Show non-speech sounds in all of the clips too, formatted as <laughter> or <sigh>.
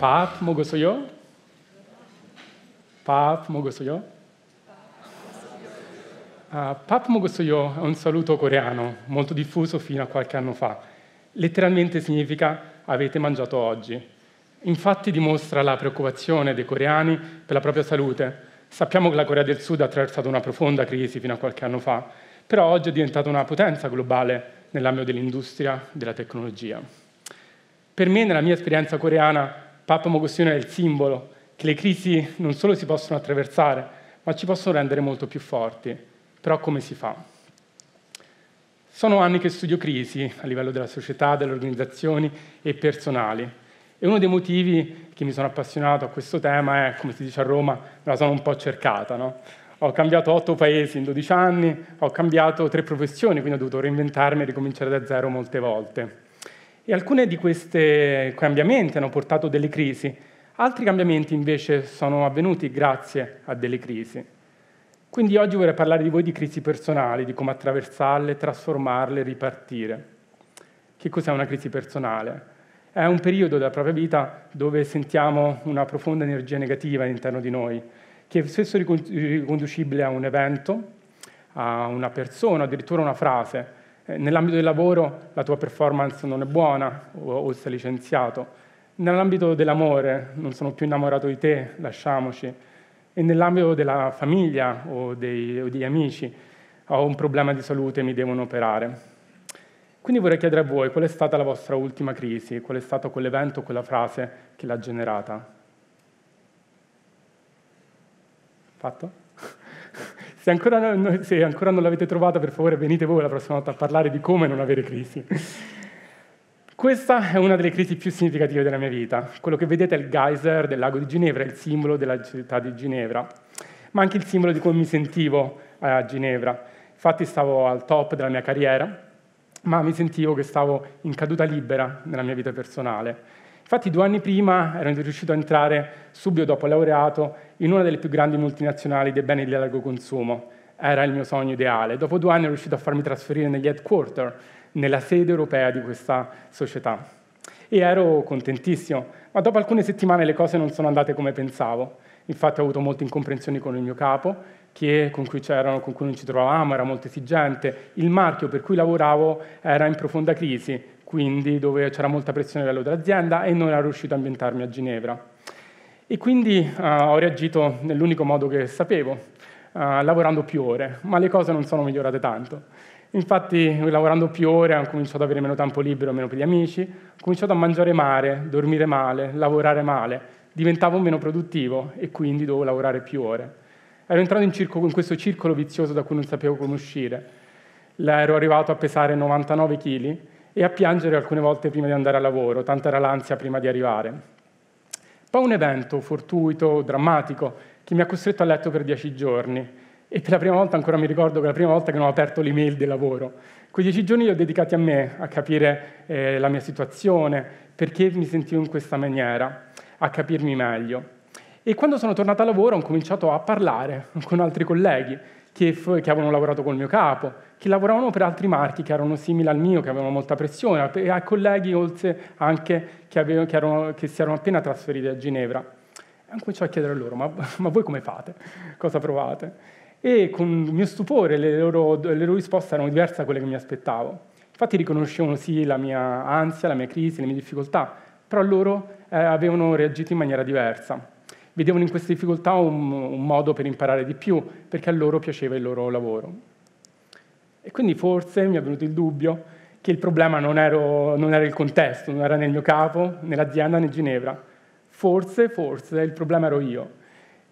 밥 먹었어요? 밥 먹었어요? Uh, 밥 먹었어요 è un saluto coreano molto diffuso fino a qualche anno fa. Letteralmente significa avete mangiato oggi. Infatti dimostra la preoccupazione dei coreani per la propria salute. Sappiamo che la Corea del Sud ha attraversato una profonda crisi fino a qualche anno fa, però oggi è diventata una potenza globale nell'ambito dell'industria, della tecnologia. Per me, nella mia esperienza coreana, Papa Mogostino è il simbolo che le crisi non solo si possono attraversare, ma ci possono rendere molto più forti. Però come si fa? Sono anni che studio crisi a livello della società, delle organizzazioni e personali. E uno dei motivi che mi sono appassionato a questo tema è, come si dice a Roma, me la sono un po' cercata. No? Ho cambiato otto paesi in 12 anni, ho cambiato tre professioni, quindi ho dovuto reinventarmi e ricominciare da zero molte volte. E alcuni di questi cambiamenti hanno portato a delle crisi, altri cambiamenti invece sono avvenuti grazie a delle crisi. Quindi oggi vorrei parlare di voi di crisi personali, di come attraversarle, trasformarle, ripartire. Che cos'è una crisi personale? È un periodo della propria vita dove sentiamo una profonda energia negativa all'interno di noi, che è spesso riconducibile a un evento, a una persona, addirittura a una frase, eh, nell'ambito del lavoro la tua performance non è buona o, o sei licenziato. Nell'ambito dell'amore non sono più innamorato di te, lasciamoci. E nell'ambito della famiglia o, dei, o degli amici ho un problema di salute, e mi devono operare. Quindi vorrei chiedere a voi qual è stata la vostra ultima crisi, qual è stato quell'evento, quella frase che l'ha generata. Fatto? Se ancora, non, se ancora non l'avete trovata, per favore venite voi la prossima volta a parlare di come non avere crisi. Questa è una delle crisi più significative della mia vita. Quello che vedete è il geyser del lago di Ginevra, il simbolo della città di Ginevra, ma anche il simbolo di come mi sentivo eh, a Ginevra. Infatti stavo al top della mia carriera, ma mi sentivo che stavo in caduta libera nella mia vita personale Infatti due anni prima ero riuscito a entrare, subito dopo laureato, in una delle più grandi multinazionali dei beni di largo consumo. Era il mio sogno ideale. Dopo due anni ero riuscito a farmi trasferire negli headquarter, nella sede europea di questa società. E ero contentissimo, ma dopo alcune settimane le cose non sono andate come pensavo. Infatti ho avuto molte incomprensioni con il mio capo, che, con, cui con cui non ci trovavamo, era molto esigente. Il marchio per cui lavoravo era in profonda crisi, quindi dove c'era molta pressione a livello dell'azienda e non ero riuscito a ambientarmi a Ginevra. E quindi uh, ho reagito nell'unico modo che sapevo, uh, lavorando più ore, ma le cose non sono migliorate tanto. Infatti, lavorando più ore, ho cominciato ad avere meno tempo libero, meno per gli amici, ho cominciato a mangiare male, dormire male, lavorare male, diventavo meno produttivo e quindi dovevo lavorare più ore. Ero entrato in, circo, in questo circolo vizioso da cui non sapevo come uscire. Ero arrivato a pesare 99 kg e a piangere alcune volte prima di andare a lavoro, tanta era l'ansia prima di arrivare. Poi un evento fortuito, drammatico, che mi ha costretto a letto per dieci giorni e per la prima volta, ancora mi ricordo che la prima volta che non ho aperto l'email del lavoro. Quei dieci giorni li ho dedicati a me, a capire eh, la mia situazione, perché mi sentivo in questa maniera, a capirmi meglio. E quando sono tornata a lavoro ho cominciato a parlare <laughs> con altri colleghi che, che avevano lavorato col mio capo, che lavoravano per altri marchi che erano simili al mio, che avevano molta pressione, e a colleghi oltre anche che, avevo, che, erano, che si erano appena trasferiti a Ginevra. E ho cominciato a chiedere a loro, ma, <laughs> ma voi come fate? Cosa provate? e con il mio stupore le loro, le loro, risposte erano diverse da quelle che mi aspettavo. Infatti riconoscevano sì la mia ansia, la mia crisi, le mie difficoltà, però loro eh, avevano reagito in maniera diversa vedevano in queste difficoltà un, un modo per imparare di più, perché a loro piaceva il loro lavoro. E quindi forse mi è venuto il dubbio che il problema non, ero, non, era il contesto, non era nel mio capo, nell'azienda, né Ginevra. Forse, forse il problema ero io.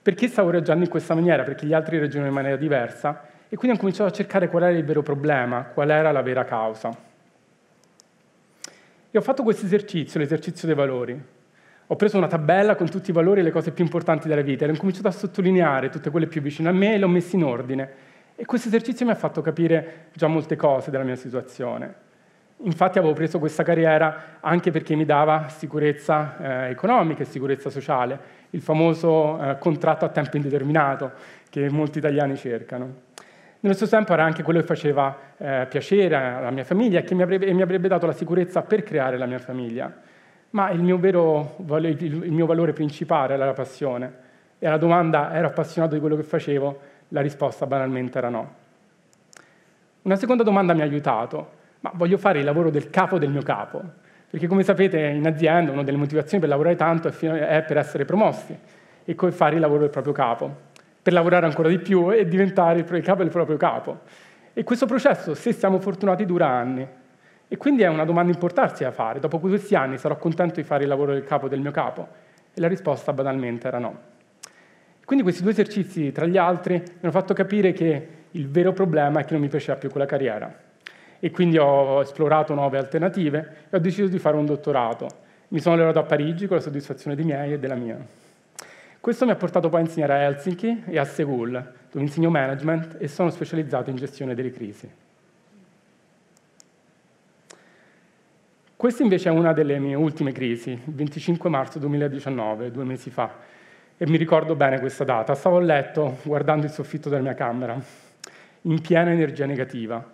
Perché stavo reagendo in questa maniera? Perché gli altri reagivano in maniera diversa e quindi ho cominciato a cercare qual era il vero problema, qual era la vera causa. E ho fatto questo esercizio, l'esercizio dei valori ho preso una tabella con tutti i valori e le cose più importanti della vita, e ho cominciato a sottolineare tutte quelle più vicine a me e le ho messe in ordine. E questo esercizio mi ha fatto capire già molte cose della mia situazione. Infatti avevo preso questa carriera anche perché mi dava sicurezza eh, economica e sicurezza sociale, il famoso eh, contratto a tempo indeterminato che molti italiani cercano. Nello stesso tempo era anche quello che faceva eh, piacere alla mia famiglia e che mi avrebbe, e mi avrebbe dato la sicurezza per creare la mia famiglia. Ma il mio, vero, il mio valore principale era la passione. E alla domanda ero appassionato di quello che facevo, la risposta banalmente era no. Una seconda domanda mi ha aiutato, ma voglio fare il lavoro del capo del mio capo, perché come sapete in azienda una delle motivazioni per lavorare tanto è per essere promossi e fare il lavoro del proprio capo, per lavorare ancora di più e diventare il capo del proprio capo. E questo processo, se siamo fortunati, dura anni. E quindi è una domanda importante da fare. Dopo questi anni sarò contento di fare il lavoro del capo del mio capo? E la risposta banalmente era no. Quindi questi due esercizi, tra gli altri, mi hanno fatto capire che il vero problema è che non mi piaceva più quella carriera. E quindi ho esplorato nuove alternative e ho deciso di fare un dottorato. Mi sono allevato a Parigi con la soddisfazione dei miei e della mia. Questo mi ha portato poi a insegnare a Helsinki e a Seoul, dove insegno management e sono specializzato in gestione delle crisi. Questa invece è una delle mie ultime crisi, il 25 marzo 2019, due mesi fa, e mi ricordo bene questa data. Stavo a letto guardando il soffitto della mia camera, in piena energia negativa,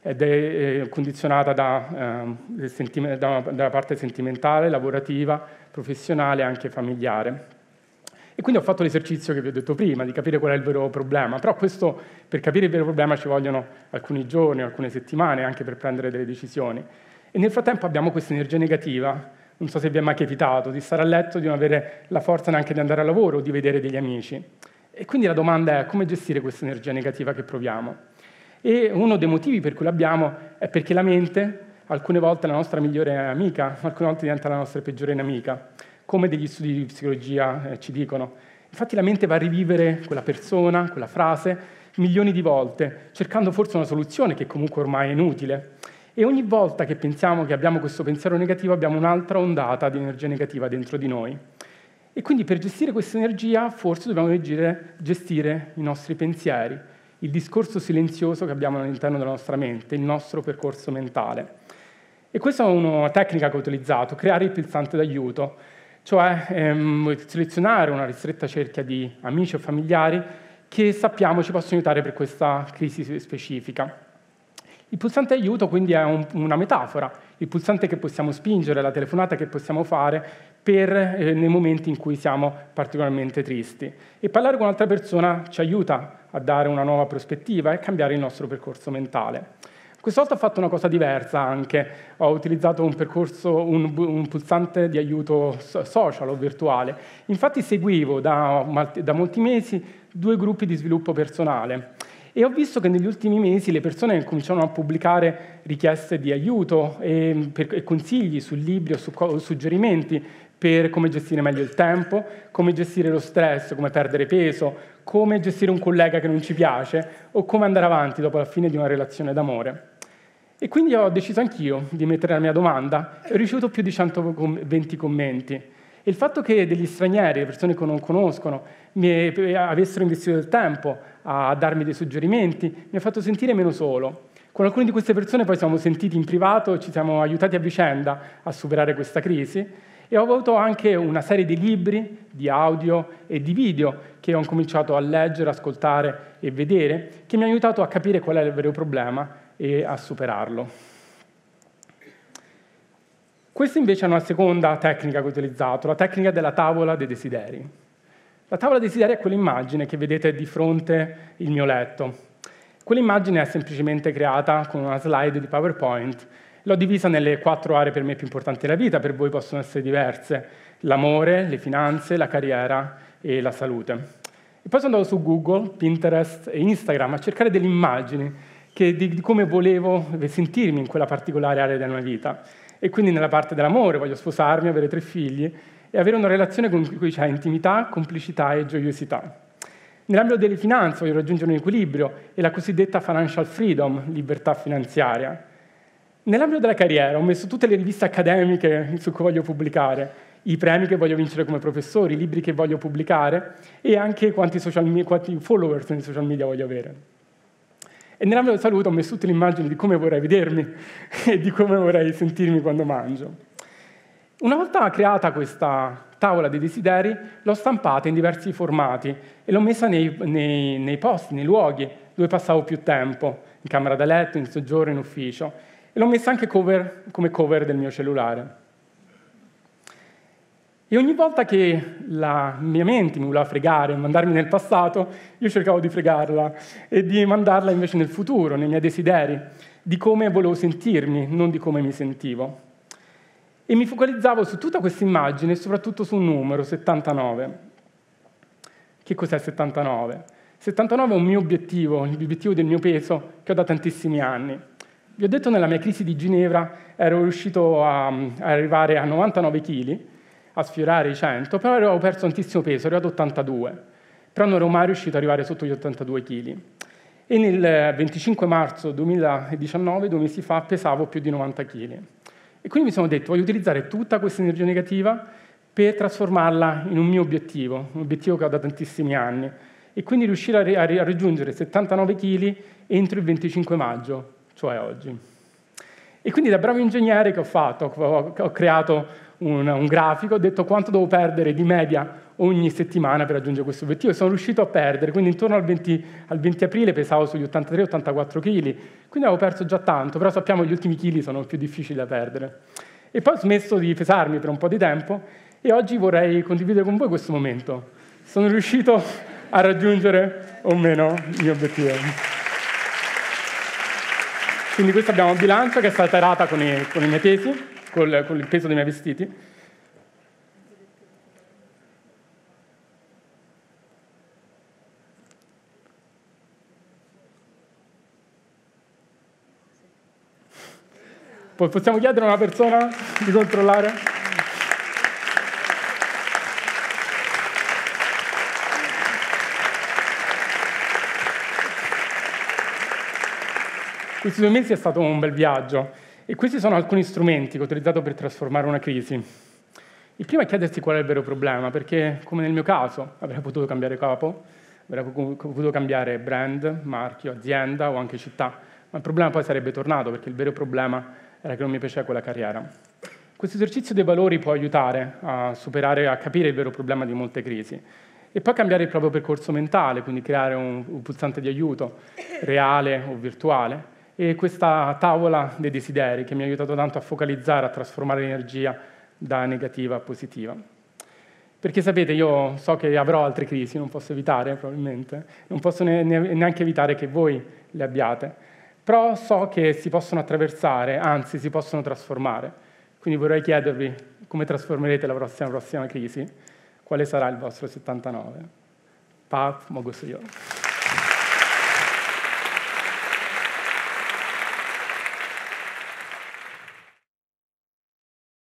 ed è condizionata da, eh, da, dalla parte sentimentale, lavorativa, professionale e anche familiare. E quindi ho fatto l'esercizio che vi ho detto prima, di capire qual è il vero problema. Però questo, per capire il vero problema ci vogliono alcuni giorni, alcune settimane, anche per prendere delle decisioni. E nel frattempo abbiamo questa energia negativa. Non so se vi è mai capitato di stare a letto, di non avere la forza neanche di andare a lavoro o di vedere degli amici. E quindi la domanda è come gestire questa energia negativa che proviamo. E uno dei motivi per cui l'abbiamo è perché la mente alcune volte è la nostra migliore amica, <laughs> alcune volte diventa la nostra peggiore nemica, come degli studi di psicologia eh, ci dicono. Infatti la mente va a rivivere quella persona, quella frase, milioni di volte, cercando forse una soluzione che comunque ormai è inutile. E ogni volta che pensiamo che abbiamo questo pensiero negativo abbiamo un'altra ondata di energia negativa dentro di noi. E quindi per gestire questa energia forse dobbiamo gestire, gestire i nostri pensieri, il discorso silenzioso che abbiamo all'interno della nostra mente, il nostro percorso mentale. E questa è una tecnica che ho utilizzato, creare il pulsante d'aiuto, cioè ehm, selezionare una ristretta cerchia di amici o familiari che sappiamo ci possono aiutare per questa crisi specifica. Il pulsante aiuto quindi è un, una metafora, il pulsante che possiamo spingere, la telefonata che possiamo fare per, eh, nei momenti in cui siamo particolarmente tristi. E parlare con un'altra persona ci aiuta a dare una nuova prospettiva e cambiare il nostro percorso mentale. Questa volta ho fatto una cosa diversa anche, ho utilizzato un, percorso, un, un pulsante di aiuto social o virtuale. Infatti seguivo da, da molti mesi due gruppi di sviluppo personale e ho visto che negli ultimi mesi le persone cominciano a pubblicare richieste di aiuto e, mm, per, e consigli su libri o su, suggerimenti per come gestire meglio il tempo, come gestire lo stress, come perdere peso, come gestire un collega che non ci piace o come andare avanti dopo la fine di una relazione d'amore. E quindi ho deciso anch'io di mettere la mia domanda e ho ricevuto più di 120 commenti. E il fatto che degli stranieri, le persone che non conoscono, mi avessero investito del tempo a darmi dei suggerimenti, mi ha fatto sentire meno solo. Con alcune di queste persone poi siamo sentiti in privato, e ci siamo aiutati a vicenda a superare questa crisi e ho avuto anche una serie di libri, di audio e di video che ho cominciato a leggere, ascoltare e vedere, che mi ha aiutato a capire qual è il vero problema e a superarlo. Questa invece è una seconda tecnica che ho utilizzato, la tecnica della tavola dei desideri. La tavola dei desideri è quell'immagine che vedete di fronte il mio letto. Quell'immagine è semplicemente creata con una slide di PowerPoint. L'ho divisa nelle quattro aree per me più importanti della vita, per voi possono essere diverse. L'amore, le finanze, la carriera e la salute. E poi sono andato su Google, Pinterest e Instagram a cercare delle immagini che, di, di come volevo sentirmi in quella particolare area della mia vita. E quindi nella parte dell'amore voglio sposarmi, avere tre figli, e avere una relazione con cui c'è intimità, complicità e gioiosità. Nell'ambito delle finanze voglio raggiungere un equilibrio e la cosiddetta financial freedom, libertà finanziaria. Nell'ambito della carriera ho messo tutte le riviste accademiche su cui voglio pubblicare, i premi che voglio vincere come professore, i libri che voglio pubblicare e anche quanti, media, quanti follower sui social media voglio avere. E nell'ambito della salute ho messo tutte le immagini di come vorrei vedermi <laughs> e di come vorrei sentirmi quando mangio. Una volta creata questa tavola dei desideri, l'ho stampata in diversi formati e l'ho messa nei, nei, nei posti, nei luoghi dove passavo più tempo, in camera da letto, in soggiorno, in ufficio. E l'ho messa anche cover, come cover del mio cellulare. E ogni volta che la mia mente mi voleva fregare, mandarmi nel passato, io cercavo di fregarla e di mandarla invece nel futuro, nei miei desideri, di come volevo sentirmi, non di come mi sentivo. E mi focalizzavo su tutta questa immagine e soprattutto su un numero, 79. Che cos'è 79? 79 è un mio obiettivo, l'obiettivo del mio peso che ho da tantissimi anni. Vi ho detto nella mia crisi di Ginevra ero riuscito a, mm, a arrivare a 99 kg, a sfiorare i 100, però avevo perso tantissimo peso, ero arrivato a 82, però non ero mai riuscito ad arrivare sotto gli 82 kg. E nel 25 marzo 2019, due mesi fa, pesavo più di 90 kg. E quindi mi sono detto, voglio utilizzare tutta questa energia negativa per trasformarla in un mio obiettivo, un obiettivo che ho da tantissimi anni, e quindi riuscire a, a raggiungere 79 kg entro il 25 maggio, cioè oggi. E quindi da bravo ingegnere che ho fatto? Ho, creato un, un, grafico, ho detto quanto devo perdere di media ogni settimana per raggiungere questo obiettivo e sono riuscito a perdere, quindi intorno al 20, al 20 aprile pesavo sugli 83-84 kg, quindi avevo perso già tanto, però sappiamo che gli ultimi chili sono più difficili da perdere. E poi ho smesso di pesarmi per un po' di tempo e oggi vorrei condividere con voi questo momento. Sono riuscito a raggiungere o meno il mio obiettivo. Quindi questa abbiamo un bilancio che è stata erata con, i, con le mie pesi, col, con il peso dei miei vestiti. Possiamo chiedere a una persona di controllare? Questi due mesi è stato un bel viaggio e questi sono alcuni strumenti che ho utilizzato per trasformare una crisi. Il primo è chiedersi qual è il vero problema, perché come nel mio caso avrei potuto cambiare capo, avrei potuto cambiare brand, marchio, azienda o anche città, ma il problema poi sarebbe tornato perché il vero problema era che non mi piaceva quella carriera. Questo esercizio dei valori può aiutare a superare, a capire il vero problema di molte crisi e poi cambiare il proprio percorso mentale, quindi creare un, un pulsante di aiuto reale o virtuale e questa tavola dei desideri che mi ha aiutato tanto a focalizzare, a trasformare l'energia da negativa a positiva. Perché sapete, io so che avrò altre crisi, non posso evitare probabilmente, non posso neanche evitare che voi le abbiate, però so che si possono attraversare, anzi si possono trasformare. Quindi vorrei chiedervi come trasformerete la prossima, prossima crisi, quale sarà il vostro 79. Paz, mogo